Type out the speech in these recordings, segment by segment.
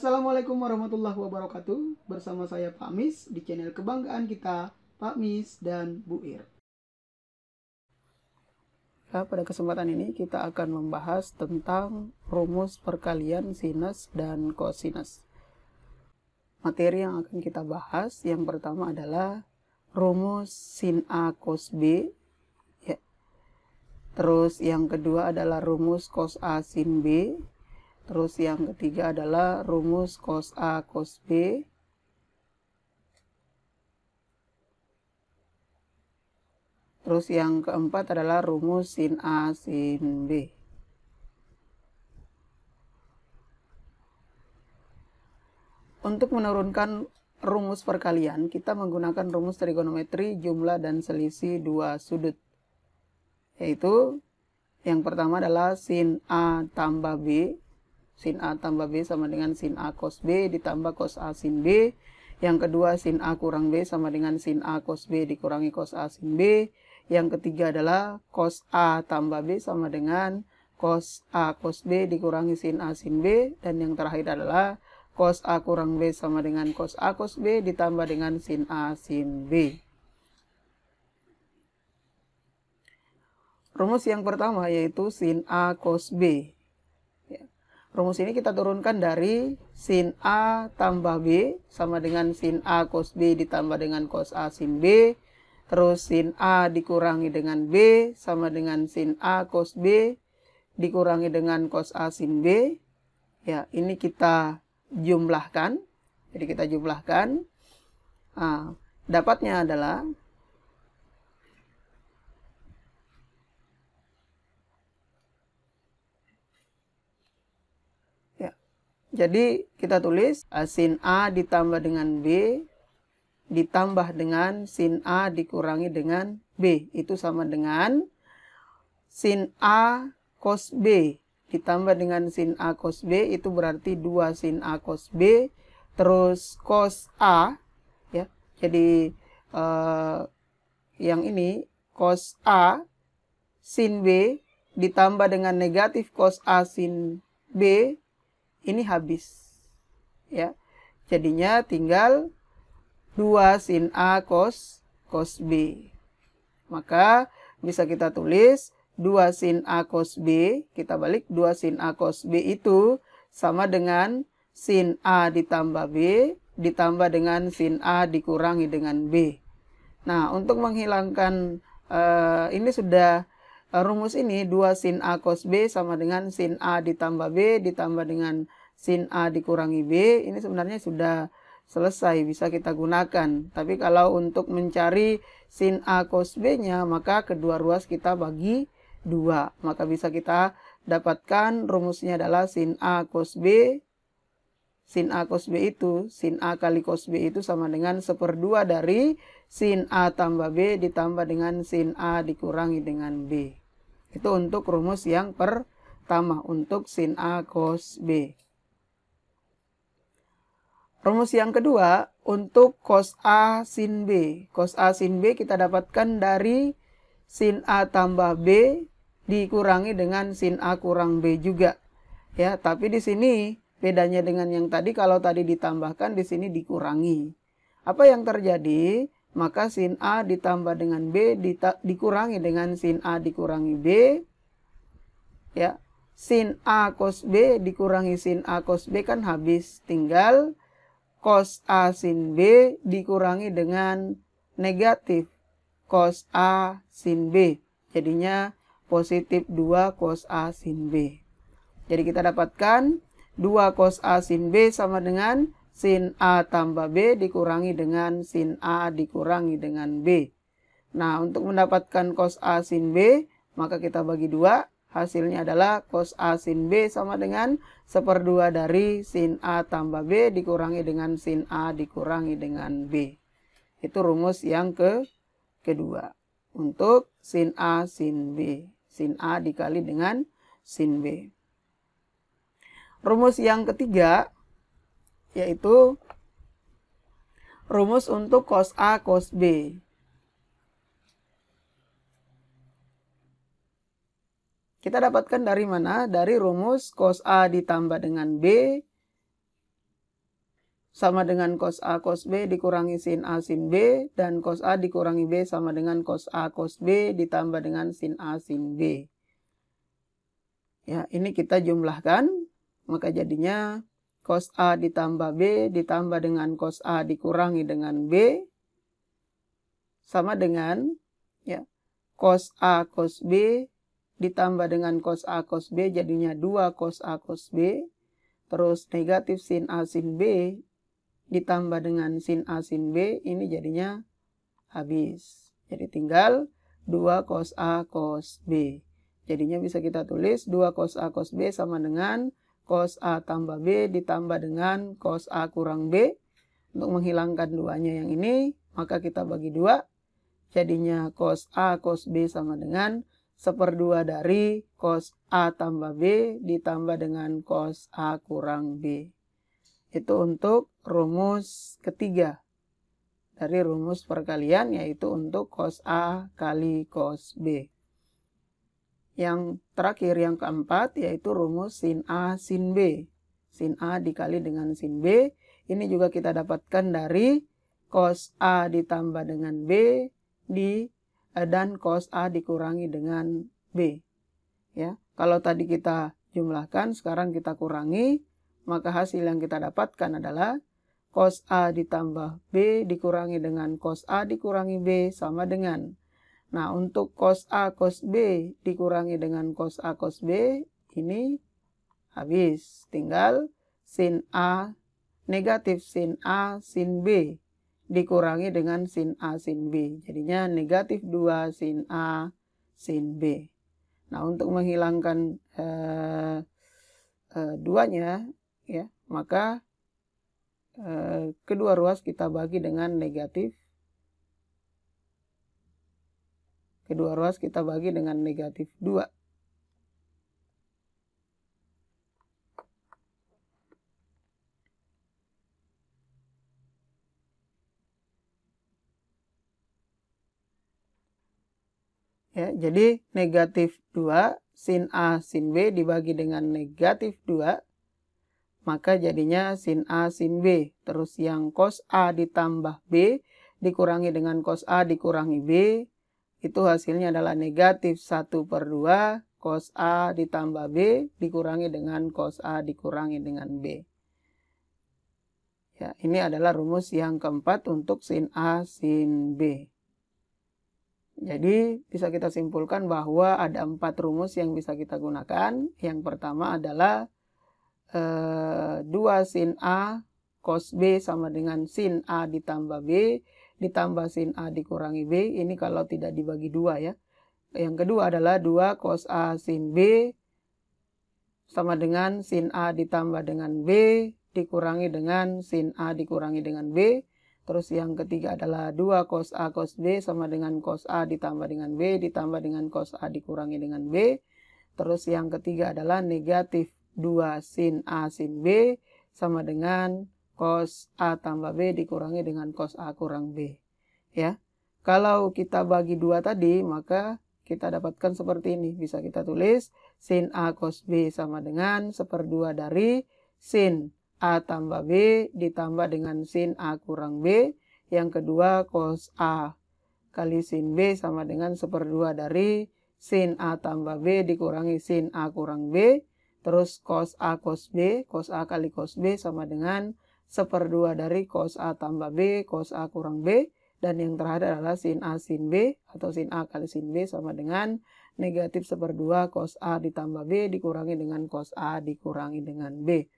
Assalamualaikum warahmatullahi wabarakatuh. Bersama saya Pak Mis di channel kebanggaan kita, Pak Mis dan Bu Ir. Nah, pada kesempatan ini kita akan membahas tentang rumus perkalian sinus dan kosinus. Materi yang akan kita bahas yang pertama adalah rumus sin A cos B. Ya. Terus yang kedua adalah rumus cos A sin B. Terus yang ketiga adalah rumus cos A cos B. Terus yang keempat adalah rumus sin A sin B. Untuk menurunkan rumus perkalian, kita menggunakan rumus trigonometri jumlah dan selisih dua sudut. Yaitu yang pertama adalah sin A tambah B sin A tambah B sama dengan sin A cos B ditambah cos A sin B. Yang kedua sin A kurang B sama dengan sin A cos B dikurangi cos A sin B. Yang ketiga adalah cos A tambah B sama dengan cos A cos B dikurangi sin A sin B. Dan yang terakhir adalah cos A kurang B sama dengan cos A cos B ditambah dengan sin A sin B. Rumus yang pertama yaitu sin A cos B. Rumus ini kita turunkan dari sin A tambah B sama dengan sin A cos B ditambah dengan cos A sin B. Terus sin A dikurangi dengan B sama dengan sin A cos B dikurangi dengan cos A sin B. Ya, ini kita jumlahkan. Jadi kita jumlahkan. Nah, dapatnya adalah Jadi kita tulis eh, sin A ditambah dengan B ditambah dengan sin A dikurangi dengan B. Itu sama dengan sin A cos B ditambah dengan sin A cos B itu berarti 2 sin A cos B terus cos A ya. Jadi eh, yang ini cos A sin B ditambah dengan negatif cos A sin B ini habis ya jadinya tinggal 2 sin A cos cos B maka bisa kita tulis 2 sin A cos B kita balik 2 sin A cos B itu sama dengan sin A ditambah B ditambah dengan sin A dikurangi dengan B nah untuk menghilangkan uh, ini sudah Eh, rumus ini 2 sin A cos B sama dengan sin A ditambah B ditambah dengan sin A dikurangi B. Ini sebenarnya sudah selesai bisa kita gunakan. Tapi kalau untuk mencari sin A cos B-nya maka kedua ruas kita bagi dua Maka bisa kita dapatkan rumusnya adalah sin A cos B. Sin A cos B itu, sin A kali cos B itu sama dengan seperdua dari sin A tambah B ditambah dengan sin A dikurangi dengan B. Itu untuk rumus yang pertama untuk sin A cos B. Rumus yang kedua untuk cos A sin B. Cos A sin B kita dapatkan dari sin A tambah B dikurangi dengan sin A kurang B juga. Ya, tapi di sini bedanya dengan yang tadi kalau tadi ditambahkan di sini dikurangi. Apa yang terjadi? maka sin A ditambah dengan B dikurangi dengan sin A dikurangi B. Ya, sin A cos B dikurangi sin A cos B kan habis. Tinggal cos A sin B dikurangi dengan negatif cos A sin B. Jadinya positif 2 cos A sin B. Jadi kita dapatkan 2 cos A sin B sama dengan sin A tambah B dikurangi dengan sin A dikurangi dengan B. Nah, untuk mendapatkan cos A sin B, maka kita bagi dua. Hasilnya adalah cos A sin B sama dengan seperdua dari sin A tambah B dikurangi dengan sin A dikurangi dengan B. Itu rumus yang ke kedua. Untuk sin A sin B. Sin A dikali dengan sin B. Rumus yang ketiga yaitu rumus untuk cos A, cos B. Kita dapatkan dari mana? Dari rumus cos A ditambah dengan B sama dengan cos A cos B dikurangi sin A sin B dan cos A dikurangi B sama dengan cos A cos B ditambah dengan sin A sin B. Ya, ini kita jumlahkan maka jadinya Kos A ditambah B ditambah dengan kos A dikurangi dengan B sama dengan ya kos A kos B ditambah dengan kos A kos B jadinya 2 kos A kos B. Terus negatif sin A sin B ditambah dengan sin A sin B ini jadinya habis. Jadi tinggal 2 cos A cos B. Jadinya bisa kita tulis 2 cos A cos B sama dengan cos A tambah B ditambah dengan cos A kurang B. Untuk menghilangkan duanya yang ini, maka kita bagi dua. Jadinya cos A cos B sama dengan seperdua dari cos A tambah B ditambah dengan cos A kurang B. Itu untuk rumus ketiga dari rumus perkalian yaitu untuk cos A kali cos B. Yang terakhir yang keempat yaitu rumus sin A sin B. Sin A dikali dengan sin B. Ini juga kita dapatkan dari cos A ditambah dengan B di eh, dan cos A dikurangi dengan B. Ya, kalau tadi kita jumlahkan, sekarang kita kurangi, maka hasil yang kita dapatkan adalah cos A ditambah B dikurangi dengan cos A dikurangi B sama dengan Nah, untuk cos A, cos B dikurangi dengan cos A, cos B, ini habis. Tinggal sin A negatif sin A, sin B dikurangi dengan sin A, sin B. Jadinya negatif 2 sin A, sin B. Nah, untuk menghilangkan eh, eh, duanya, ya, maka eh, kedua ruas kita bagi dengan negatif Kedua ruas kita bagi dengan negatif 2. Ya, jadi negatif 2 sin A sin B dibagi dengan negatif 2 maka jadinya sin A sin B. Terus yang cos A ditambah B dikurangi dengan cos A dikurangi B itu hasilnya adalah negatif 1 per 2 cos A ditambah B dikurangi dengan cos A dikurangi dengan B. Ya, ini adalah rumus yang keempat untuk sin A, sin B. Jadi bisa kita simpulkan bahwa ada empat rumus yang bisa kita gunakan. Yang pertama adalah eh, 2 sin A cos B sama dengan sin A ditambah B ditambah sin A dikurangi B. Ini kalau tidak dibagi dua ya. Yang kedua adalah 2 cos A sin B sama dengan sin A ditambah dengan B dikurangi dengan sin A dikurangi dengan B. Terus yang ketiga adalah 2 cos A cos B sama dengan cos A ditambah dengan B ditambah dengan cos A dikurangi dengan B. Terus yang ketiga adalah negatif 2 sin A sin B sama dengan cos A tambah B dikurangi dengan cos A kurang B. Ya. Kalau kita bagi dua tadi, maka kita dapatkan seperti ini. Bisa kita tulis sin A cos B sama dengan seperdua dari sin A tambah B ditambah dengan sin A kurang B. Yang kedua cos A kali sin B sama dengan seperdua dari sin A tambah B dikurangi sin A kurang B. Terus cos A cos B, cos A kali cos B sama dengan seperdua dari cos A tambah B, cos A kurang B, dan yang terakhir adalah sin A sin B atau sin A kali sin B sama dengan negatif seperdua cos A ditambah B dikurangi dengan cos A dikurangi dengan B.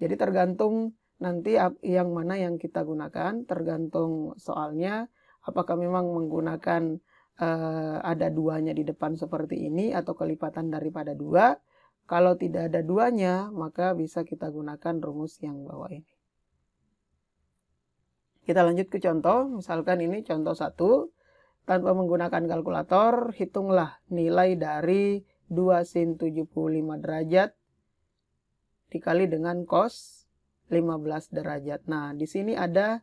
Jadi tergantung nanti yang mana yang kita gunakan, tergantung soalnya apakah memang menggunakan eh, ada duanya di depan seperti ini atau kelipatan daripada dua. Kalau tidak ada duanya, maka bisa kita gunakan rumus yang bawah ini. Kita lanjut ke contoh, misalkan ini contoh satu. Tanpa menggunakan kalkulator, hitunglah nilai dari 2 sin 75 derajat dikali dengan cos 15 derajat. Nah, di sini ada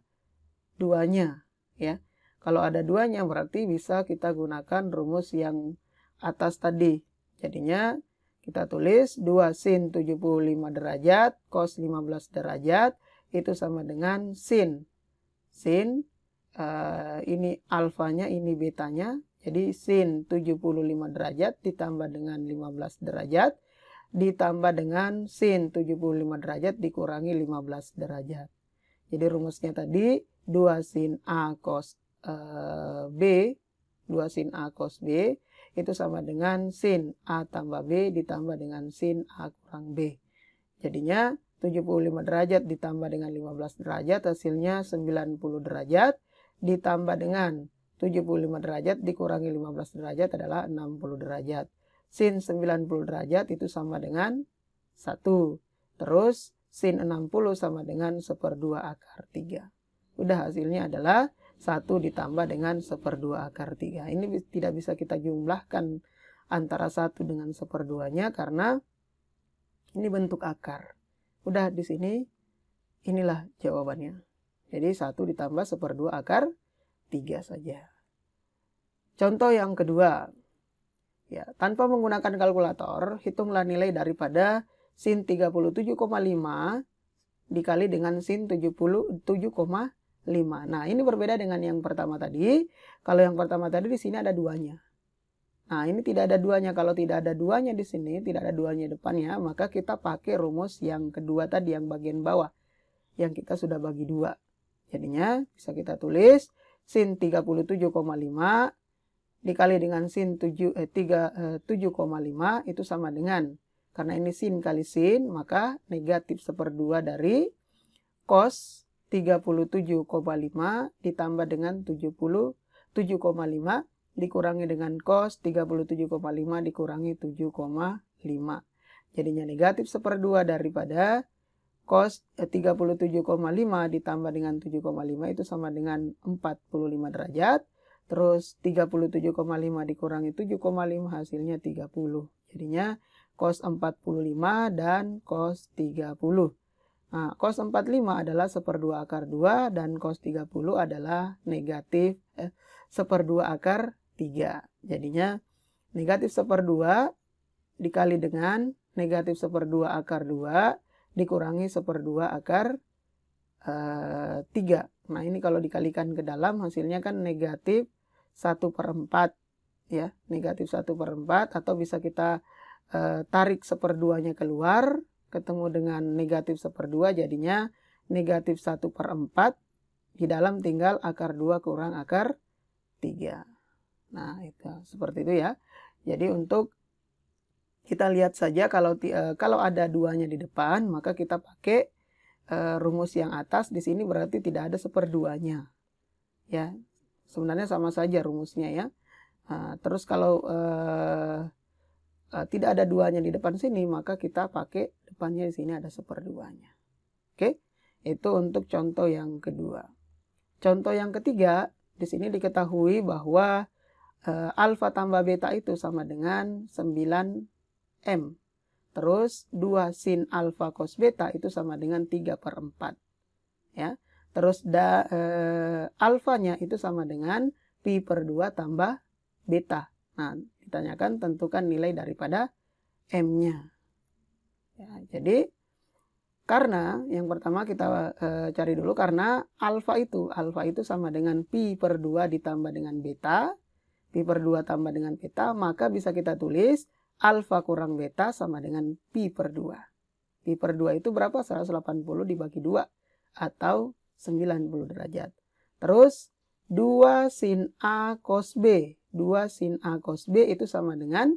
duanya ya. Kalau ada duanya berarti bisa kita gunakan rumus yang atas tadi. Jadinya kita tulis 2 sin 75 derajat cos 15 derajat itu sama dengan sin sin uh, ini alfanya ini betanya jadi sin 75 derajat ditambah dengan 15 derajat ditambah dengan sin 75 derajat dikurangi 15 derajat. Jadi rumusnya tadi 2 sin A cos uh, B 2 sin A cos B itu sama dengan sin A tambah B ditambah dengan sin A kurang B. Jadinya 75 derajat ditambah dengan 15 derajat hasilnya 90 derajat ditambah dengan 75 derajat dikurangi 15 derajat adalah 60 derajat. Sin 90 derajat itu sama dengan 1. Terus sin 60 sama dengan 1 per 2 akar 3. Udah hasilnya adalah 1 ditambah dengan 1 per 2 akar 3. Ini tidak bisa kita jumlahkan antara 1 dengan 1 per 2 nya karena ini bentuk akar. Udah di sini, inilah jawabannya. Jadi satu ditambah seperdua akar tiga saja. Contoh yang kedua, ya tanpa menggunakan kalkulator, hitunglah nilai daripada sin 37,5 dikali dengan sin 77,5. Nah, ini berbeda dengan yang pertama tadi. Kalau yang pertama tadi di sini ada duanya. Nah, ini tidak ada duanya. Kalau tidak ada duanya di sini, tidak ada duanya depannya, maka kita pakai rumus yang kedua tadi, yang bagian bawah. Yang kita sudah bagi dua. Jadinya bisa kita tulis sin 37,5 dikali dengan sin 7,5 eh, eh, itu sama dengan. Karena ini sin kali sin, maka negatif seperdua dari cos 37,5 ditambah dengan 70 7,5 dikurangi dengan cos 37,5 dikurangi 7,5 jadinya negatif seperdua daripada cos 37,5 eh, ditambah dengan 7,5 itu sama dengan 45 derajat. Terus 37,5 dikurangi 7,5 hasilnya 30. Jadinya cos 45 dan cos 30. Nah, cos 45 adalah seperdua akar 2 dan cos 30 adalah negatif eh, seperdua akar 3. Jadinya negatif 1 per 2 dikali dengan negatif 1 per 2 akar 2 dikurangi 1 per 2 akar uh, eh, 3. Nah ini kalau dikalikan ke dalam hasilnya kan negatif 1 per 4 ya. Negatif 1 per 4 atau bisa kita uh, tarik 1 per 2 nya keluar ketemu dengan negatif 1 per 2 jadinya negatif 1 per 4 di dalam tinggal akar 2 kurang akar 3. Nah, itu seperti itu ya. Jadi untuk kita lihat saja kalau eh, kalau ada duanya di depan, maka kita pakai eh, rumus yang atas di sini berarti tidak ada seperduanya. Ya. Sebenarnya sama saja rumusnya ya. Nah, terus kalau eh, tidak ada duanya di depan sini, maka kita pakai depannya di sini ada seperduanya. Oke, itu untuk contoh yang kedua. Contoh yang ketiga, di sini diketahui bahwa Eh, alfa tambah beta itu sama dengan 9M. Terus 2 sin alfa cos beta itu sama dengan 3 per 4. Ya. Terus da, e, eh, alfanya itu sama dengan pi per 2 tambah beta. Nah, ditanyakan tentukan nilai daripada M-nya. Ya, jadi karena yang pertama kita e, cari dulu karena alfa itu alfa itu sama dengan pi per 2 ditambah dengan beta Pi per 2 tambah dengan beta, maka bisa kita tulis alfa kurang beta sama dengan pi per 2. Pi per 2 itu berapa? 180 dibagi 2 atau 90 derajat. Terus 2 sin A cos B. 2 sin A cos B itu sama dengan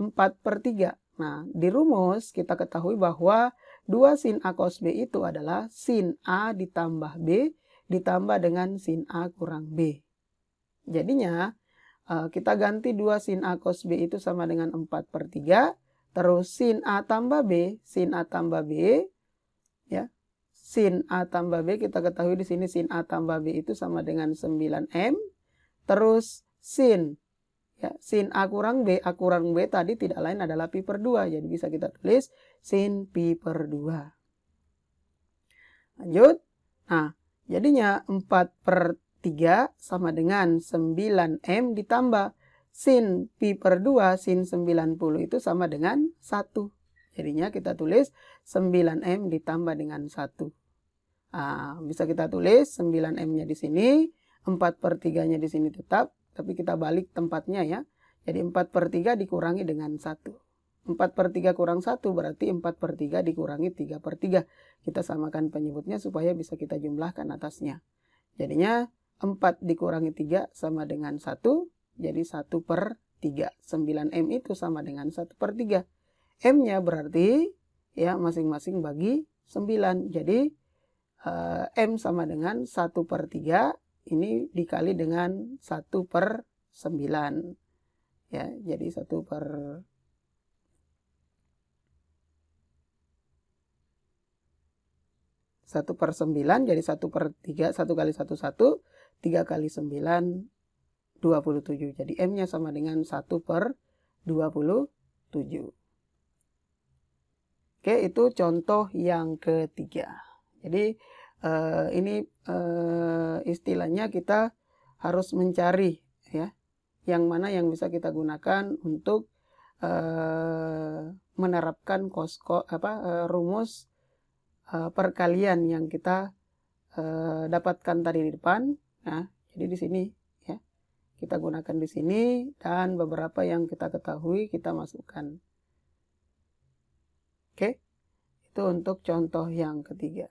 4 per 3. Nah, di rumus kita ketahui bahwa 2 sin A cos B itu adalah sin A ditambah B ditambah dengan sin A kurang B. Jadinya, Eh, kita ganti 2 sin A cos B itu sama dengan 4 per 3. Terus sin A tambah B, sin A tambah B, ya sin A tambah B, kita ketahui di sini sin A tambah B itu sama dengan 9M. Terus sin, ya sin A kurang B, A kurang B tadi tidak lain adalah Pi per 2. Jadi bisa kita tulis sin Pi per 2. Lanjut. Nah, jadinya 4 per 3 sama dengan 9M ditambah sin pi per 2 sin 90 itu sama dengan 1. Jadinya kita tulis 9M ditambah dengan 1. Nah, bisa kita tulis 9M-nya di sini, 4 per 3-nya di sini tetap, tapi kita balik tempatnya ya. Jadi 4 per 3 dikurangi dengan 1. 4 per 3 kurang 1 berarti 4 per 3 dikurangi 3 per 3. Kita samakan penyebutnya supaya bisa kita jumlahkan atasnya. Jadinya 4 dikurangi 3 sama dengan 1, jadi 1 per 3. 9M itu sama dengan 1 per 3. M-nya berarti ya masing-masing bagi 9. Jadi eh, M sama dengan 1 per 3 ini dikali dengan 1 per 9. Ya, jadi 1 per satu per sembilan jadi satu per tiga satu kali satu satu 3 kali 9 27 jadi M nya sama dengan 1 per 27 Oke itu contoh yang ketiga jadi eh, ini eh, istilahnya kita harus mencari ya yang mana yang bisa kita gunakan untuk eh, menerapkan kosko apa apa eh, rumus eh, perkalian yang kita eh, dapatkan tadi di depan Nah, jadi di sini ya. Kita gunakan di sini dan beberapa yang kita ketahui kita masukkan. Oke. Itu untuk contoh yang ketiga.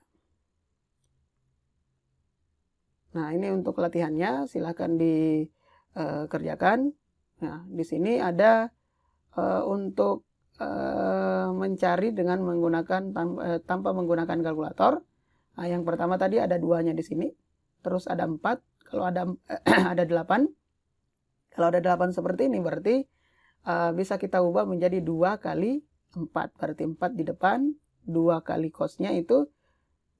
Nah, ini untuk latihannya silahkan dikerjakan. Eh, nah, di sini ada uh, untuk uh, mencari dengan menggunakan tanpa, uh, tanpa menggunakan kalkulator. Nah, yang pertama tadi ada duanya di sini terus ada 4, kalau ada ada 8. Kalau ada 8 seperti ini berarti uh, bisa kita ubah menjadi 2 kali 4. Berarti 4 di depan, 2 kali kosnya itu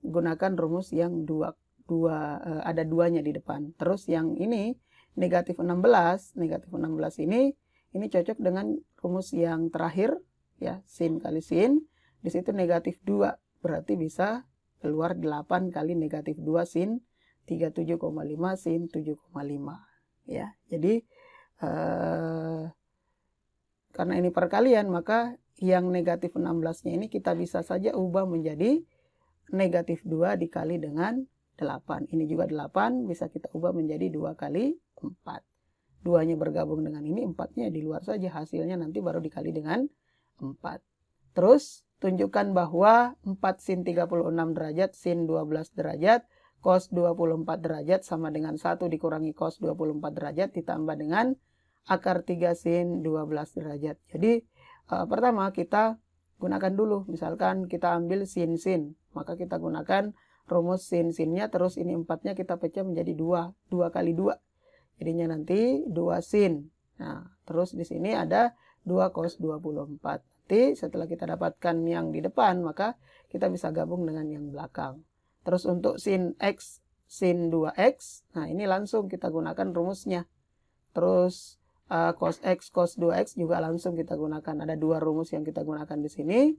gunakan rumus yang 2 dua uh, ada duanya di depan. Terus yang ini negatif 16, negatif 16 ini ini cocok dengan rumus yang terakhir ya sin kali sin. Di situ negatif 2 berarti bisa keluar 8 kali negatif 2 sin 37,5 sin 7,5 ya. Jadi eh, karena ini perkalian maka yang negatif 16-nya ini kita bisa saja ubah menjadi negatif 2 dikali dengan 8. Ini juga 8 bisa kita ubah menjadi 2 kali 4. Duanya bergabung dengan ini, 4-nya di luar saja hasilnya nanti baru dikali dengan 4. Terus tunjukkan bahwa 4 sin 36 derajat sin 12 derajat cos 24 derajat sama dengan 1 dikurangi cos 24 derajat ditambah dengan akar 3 sin 12 derajat. Jadi uh, pertama kita gunakan dulu misalkan kita ambil sin sin maka kita gunakan rumus sin sinnya terus ini empatnya kita pecah menjadi dua dua kali dua jadinya nanti dua sin nah terus di sini ada dua cos 24 nanti setelah kita dapatkan yang di depan maka kita bisa gabung dengan yang belakang Terus untuk sin X, sin 2X, nah ini langsung kita gunakan rumusnya. Terus uh, cos X, cos 2X juga langsung kita gunakan. Ada dua rumus yang kita gunakan di sini.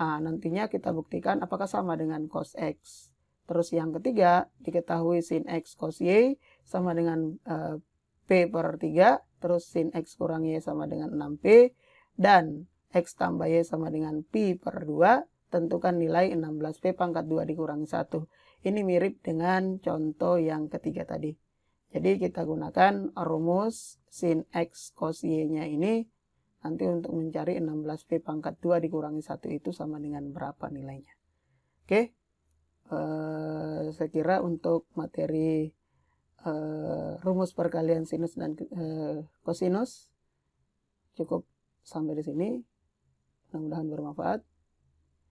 Uh, nantinya kita buktikan apakah sama dengan cos X. Terus yang ketiga, diketahui sin X cos Y sama dengan uh, P per 3. Terus sin X kurang Y sama dengan 6P. Dan X tambah Y sama dengan Pi per 2 tentukan nilai 16P pangkat 2 dikurangi 1. Ini mirip dengan contoh yang ketiga tadi. Jadi kita gunakan rumus sin X cos Y-nya ini nanti untuk mencari 16P pangkat 2 dikurangi 1 itu sama dengan berapa nilainya. Oke, eh, saya kira untuk materi eh, rumus perkalian sinus dan eh, kosinus cukup sampai di sini. Mudah-mudahan bermanfaat.